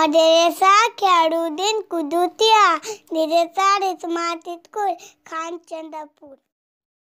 ಮದೆರೆಸಾಕ್ಕೆ ಅಡುದಿನ್ ಕುದುತಿಯ ನಿರೆಸಾರೆ ಸುಮಾತಿತ್ಕುಳ್ Khan ಚಂದಪುರ್